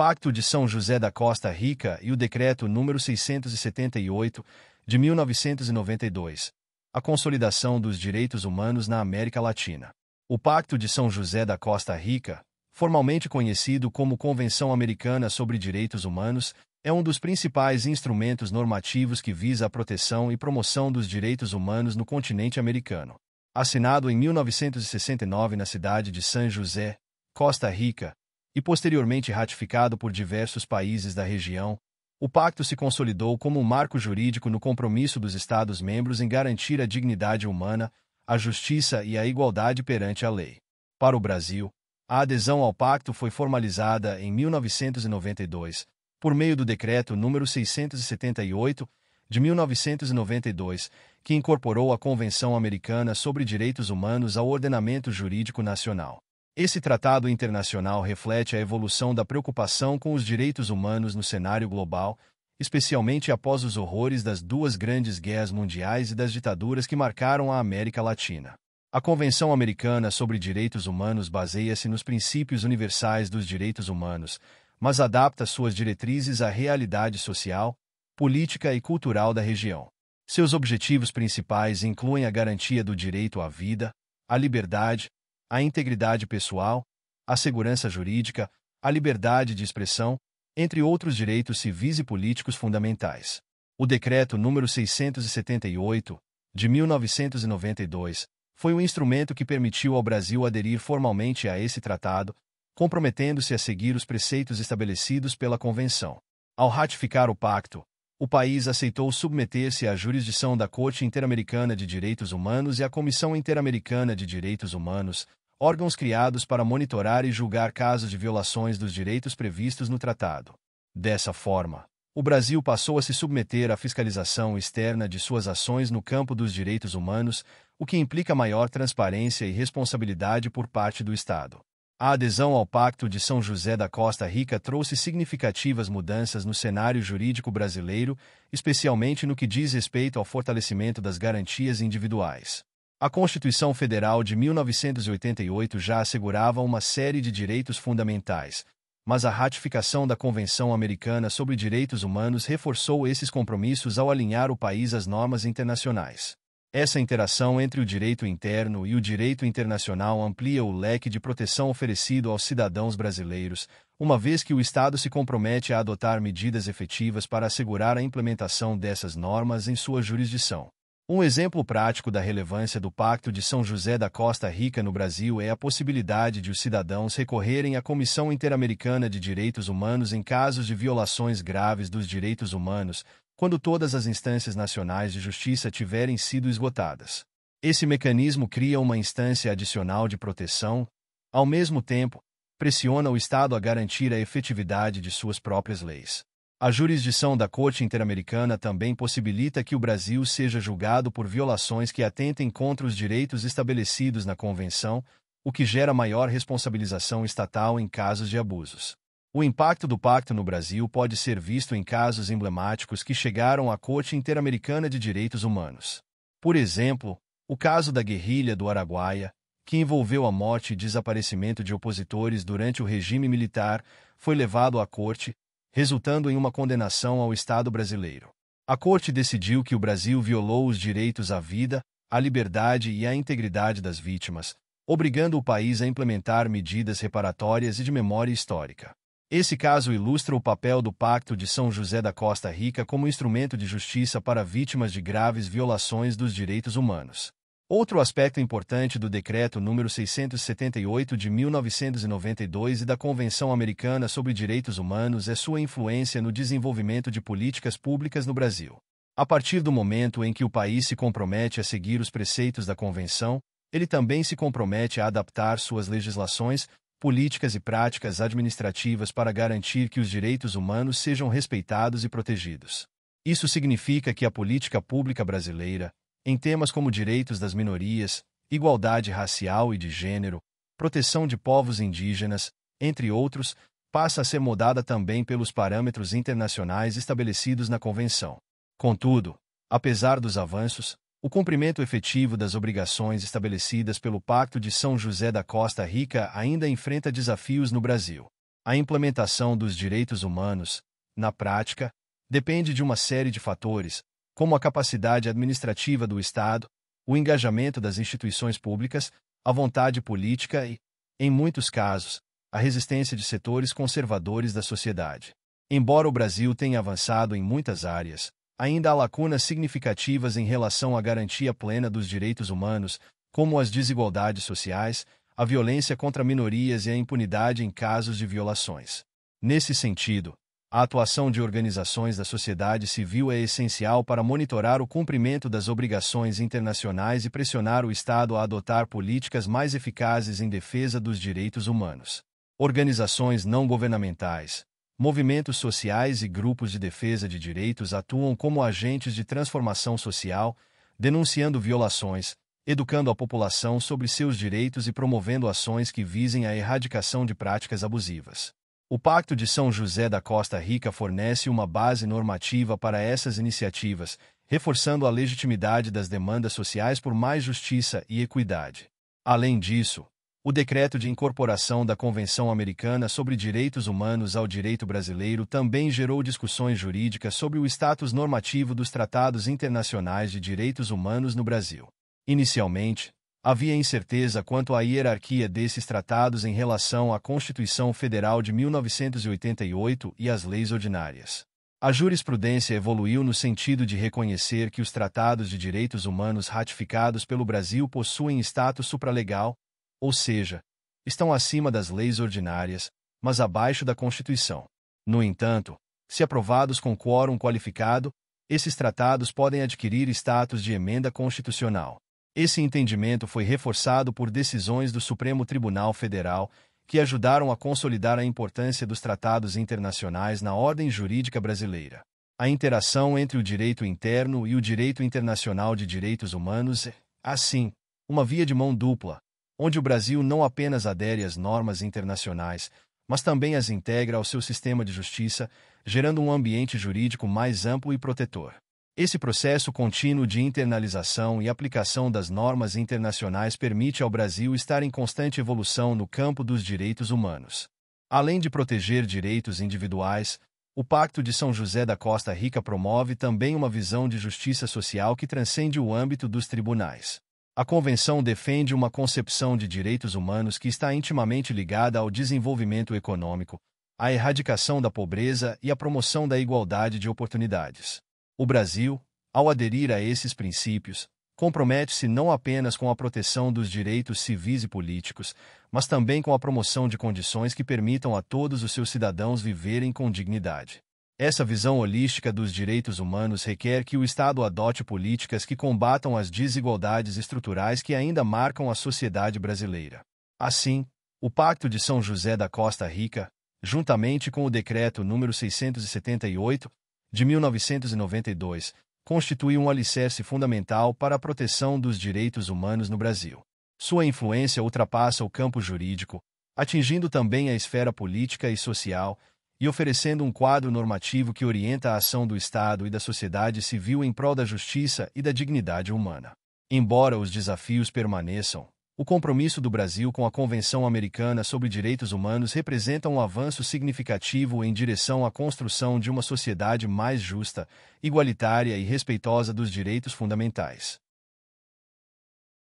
Pacto de São José da Costa Rica e o Decreto número 678, de 1992, a consolidação dos direitos humanos na América Latina. O Pacto de São José da Costa Rica, formalmente conhecido como Convenção Americana sobre Direitos Humanos, é um dos principais instrumentos normativos que visa a proteção e promoção dos direitos humanos no continente americano. Assinado em 1969 na cidade de San José, Costa Rica, e posteriormente ratificado por diversos países da região, o pacto se consolidou como um marco jurídico no compromisso dos Estados-membros em garantir a dignidade humana, a justiça e a igualdade perante a lei. Para o Brasil, a adesão ao pacto foi formalizada em 1992, por meio do Decreto nº 678, de 1992, que incorporou a Convenção Americana sobre Direitos Humanos ao ordenamento jurídico nacional. Esse tratado internacional reflete a evolução da preocupação com os direitos humanos no cenário global, especialmente após os horrores das duas grandes guerras mundiais e das ditaduras que marcaram a América Latina. A Convenção Americana sobre Direitos Humanos baseia-se nos princípios universais dos direitos humanos, mas adapta suas diretrizes à realidade social, política e cultural da região. Seus objetivos principais incluem a garantia do direito à vida, à liberdade, a integridade pessoal, a segurança jurídica, a liberdade de expressão, entre outros direitos civis e políticos fundamentais. O decreto número 678 de 1992 foi um instrumento que permitiu ao Brasil aderir formalmente a esse tratado, comprometendo-se a seguir os preceitos estabelecidos pela convenção. Ao ratificar o pacto, o país aceitou submeter-se à jurisdição da Corte Interamericana de Direitos Humanos e à Comissão Interamericana de Direitos Humanos, órgãos criados para monitorar e julgar casos de violações dos direitos previstos no tratado. Dessa forma, o Brasil passou a se submeter à fiscalização externa de suas ações no campo dos direitos humanos, o que implica maior transparência e responsabilidade por parte do Estado. A adesão ao Pacto de São José da Costa Rica trouxe significativas mudanças no cenário jurídico brasileiro, especialmente no que diz respeito ao fortalecimento das garantias individuais. A Constituição Federal de 1988 já assegurava uma série de direitos fundamentais, mas a ratificação da Convenção Americana sobre Direitos Humanos reforçou esses compromissos ao alinhar o país às normas internacionais. Essa interação entre o direito interno e o direito internacional amplia o leque de proteção oferecido aos cidadãos brasileiros, uma vez que o Estado se compromete a adotar medidas efetivas para assegurar a implementação dessas normas em sua jurisdição. Um exemplo prático da relevância do Pacto de São José da Costa Rica no Brasil é a possibilidade de os cidadãos recorrerem à Comissão Interamericana de Direitos Humanos em casos de violações graves dos direitos humanos, quando todas as instâncias nacionais de justiça tiverem sido esgotadas. Esse mecanismo cria uma instância adicional de proteção, ao mesmo tempo, pressiona o Estado a garantir a efetividade de suas próprias leis. A jurisdição da Corte Interamericana também possibilita que o Brasil seja julgado por violações que atentem contra os direitos estabelecidos na Convenção, o que gera maior responsabilização estatal em casos de abusos. O impacto do pacto no Brasil pode ser visto em casos emblemáticos que chegaram à Corte Interamericana de Direitos Humanos. Por exemplo, o caso da guerrilha do Araguaia, que envolveu a morte e desaparecimento de opositores durante o regime militar, foi levado à corte, resultando em uma condenação ao Estado brasileiro. A Corte decidiu que o Brasil violou os direitos à vida, à liberdade e à integridade das vítimas, obrigando o país a implementar medidas reparatórias e de memória histórica. Esse caso ilustra o papel do Pacto de São José da Costa Rica como instrumento de justiça para vítimas de graves violações dos direitos humanos. Outro aspecto importante do Decreto nº 678 de 1992 e da Convenção Americana sobre Direitos Humanos é sua influência no desenvolvimento de políticas públicas no Brasil. A partir do momento em que o país se compromete a seguir os preceitos da Convenção, ele também se compromete a adaptar suas legislações, políticas e práticas administrativas para garantir que os direitos humanos sejam respeitados e protegidos. Isso significa que a política pública brasileira, em temas como direitos das minorias, igualdade racial e de gênero, proteção de povos indígenas, entre outros, passa a ser modada também pelos parâmetros internacionais estabelecidos na Convenção. Contudo, apesar dos avanços, o cumprimento efetivo das obrigações estabelecidas pelo Pacto de São José da Costa Rica ainda enfrenta desafios no Brasil. A implementação dos direitos humanos, na prática, depende de uma série de fatores, como a capacidade administrativa do Estado, o engajamento das instituições públicas, a vontade política e, em muitos casos, a resistência de setores conservadores da sociedade. Embora o Brasil tenha avançado em muitas áreas, ainda há lacunas significativas em relação à garantia plena dos direitos humanos, como as desigualdades sociais, a violência contra minorias e a impunidade em casos de violações. Nesse sentido, a atuação de organizações da sociedade civil é essencial para monitorar o cumprimento das obrigações internacionais e pressionar o Estado a adotar políticas mais eficazes em defesa dos direitos humanos. Organizações não governamentais, movimentos sociais e grupos de defesa de direitos atuam como agentes de transformação social, denunciando violações, educando a população sobre seus direitos e promovendo ações que visem a erradicação de práticas abusivas. O Pacto de São José da Costa Rica fornece uma base normativa para essas iniciativas, reforçando a legitimidade das demandas sociais por mais justiça e equidade. Além disso, o decreto de incorporação da Convenção Americana sobre Direitos Humanos ao direito brasileiro também gerou discussões jurídicas sobre o status normativo dos tratados internacionais de direitos humanos no Brasil. Inicialmente, Havia incerteza quanto à hierarquia desses tratados em relação à Constituição Federal de 1988 e às leis ordinárias. A jurisprudência evoluiu no sentido de reconhecer que os tratados de direitos humanos ratificados pelo Brasil possuem status supralegal, ou seja, estão acima das leis ordinárias, mas abaixo da Constituição. No entanto, se aprovados com quórum qualificado, esses tratados podem adquirir status de emenda constitucional. Esse entendimento foi reforçado por decisões do Supremo Tribunal Federal, que ajudaram a consolidar a importância dos tratados internacionais na ordem jurídica brasileira. A interação entre o direito interno e o direito internacional de direitos humanos é, assim, uma via de mão dupla, onde o Brasil não apenas adere às normas internacionais, mas também as integra ao seu sistema de justiça, gerando um ambiente jurídico mais amplo e protetor. Esse processo contínuo de internalização e aplicação das normas internacionais permite ao Brasil estar em constante evolução no campo dos direitos humanos. Além de proteger direitos individuais, o Pacto de São José da Costa Rica promove também uma visão de justiça social que transcende o âmbito dos tribunais. A Convenção defende uma concepção de direitos humanos que está intimamente ligada ao desenvolvimento econômico, à erradicação da pobreza e à promoção da igualdade de oportunidades. O Brasil, ao aderir a esses princípios, compromete-se não apenas com a proteção dos direitos civis e políticos, mas também com a promoção de condições que permitam a todos os seus cidadãos viverem com dignidade. Essa visão holística dos direitos humanos requer que o Estado adote políticas que combatam as desigualdades estruturais que ainda marcam a sociedade brasileira. Assim, o Pacto de São José da Costa Rica, juntamente com o Decreto número 678, de 1992, constitui um alicerce fundamental para a proteção dos direitos humanos no Brasil. Sua influência ultrapassa o campo jurídico, atingindo também a esfera política e social, e oferecendo um quadro normativo que orienta a ação do Estado e da sociedade civil em prol da justiça e da dignidade humana. Embora os desafios permaneçam, o compromisso do Brasil com a Convenção Americana sobre Direitos Humanos representa um avanço significativo em direção à construção de uma sociedade mais justa, igualitária e respeitosa dos direitos fundamentais.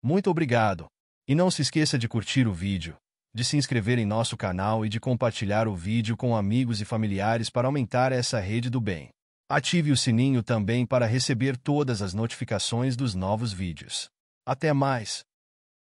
Muito obrigado! E não se esqueça de curtir o vídeo, de se inscrever em nosso canal e de compartilhar o vídeo com amigos e familiares para aumentar essa rede do bem. Ative o sininho também para receber todas as notificações dos novos vídeos. Até mais!